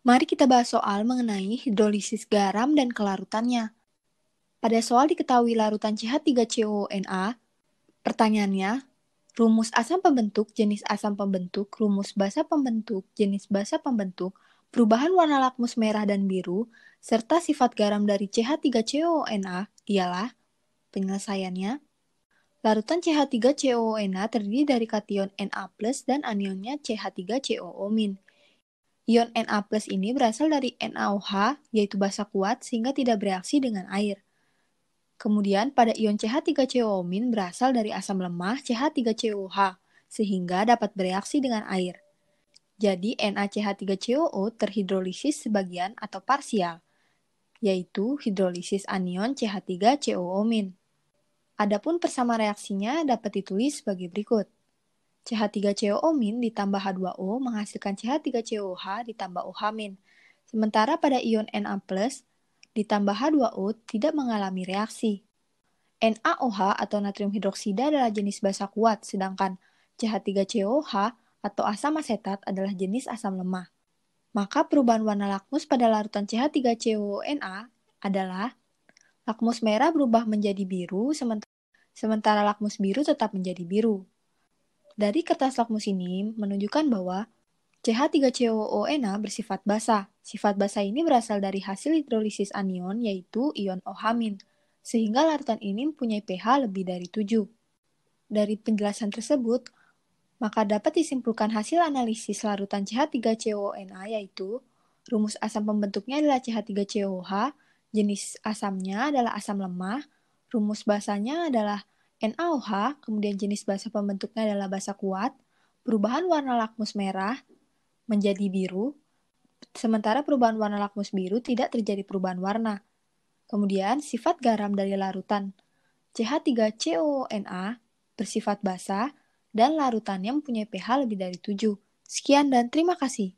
Mari kita bahas soal mengenai hidrolisis garam dan kelarutannya. Pada soal diketahui larutan CH3COONA, pertanyaannya, rumus asam pembentuk, jenis asam pembentuk, rumus basa pembentuk, jenis basa pembentuk, perubahan warna lakmus merah dan biru, serta sifat garam dari CH3COONA ialah penyelesaiannya. Larutan CH3COONA terdiri dari kation Na+, dan anionnya CH3COO-. Ion Na+ ini berasal dari NaOH, yaitu basa kuat sehingga tidak bereaksi dengan air. Kemudian pada ion CH3CO- berasal dari asam lemah CH3COH, sehingga dapat bereaksi dengan air. Jadi NaCH3COO terhidrolisis sebagian atau parsial, yaitu hidrolisis anion CH3COO-. Adapun persamaan reaksinya dapat ditulis sebagai berikut. CH3COO- ditambah H2O menghasilkan CH3COH ditambah OH-. Sementara pada ion Na+, ditambah H2O tidak mengalami reaksi. NaOH atau natrium hidroksida adalah jenis basa kuat, sedangkan CH3COH atau asam asetat adalah jenis asam lemah. Maka perubahan warna lakmus pada larutan CH3COONa adalah lakmus merah berubah menjadi biru, sementara lakmus biru tetap menjadi biru. Dari kertas lakmus ini menunjukkan bahwa CH3COONa bersifat basa. Sifat basa ini berasal dari hasil hidrolisis anion yaitu ion OH-, sehingga larutan ini mempunyai pH lebih dari 7. Dari penjelasan tersebut, maka dapat disimpulkan hasil analisis larutan CH3COONa yaitu rumus asam pembentuknya adalah CH3COOH, jenis asamnya adalah asam lemah, rumus basanya adalah NaOH, kemudian jenis basa pembentuknya adalah basa kuat, perubahan warna lakmus merah menjadi biru, sementara perubahan warna lakmus biru tidak terjadi perubahan warna. Kemudian, sifat garam dari larutan CH3COONA bersifat basa dan larutannya mempunyai pH lebih dari 7. Sekian dan terima kasih.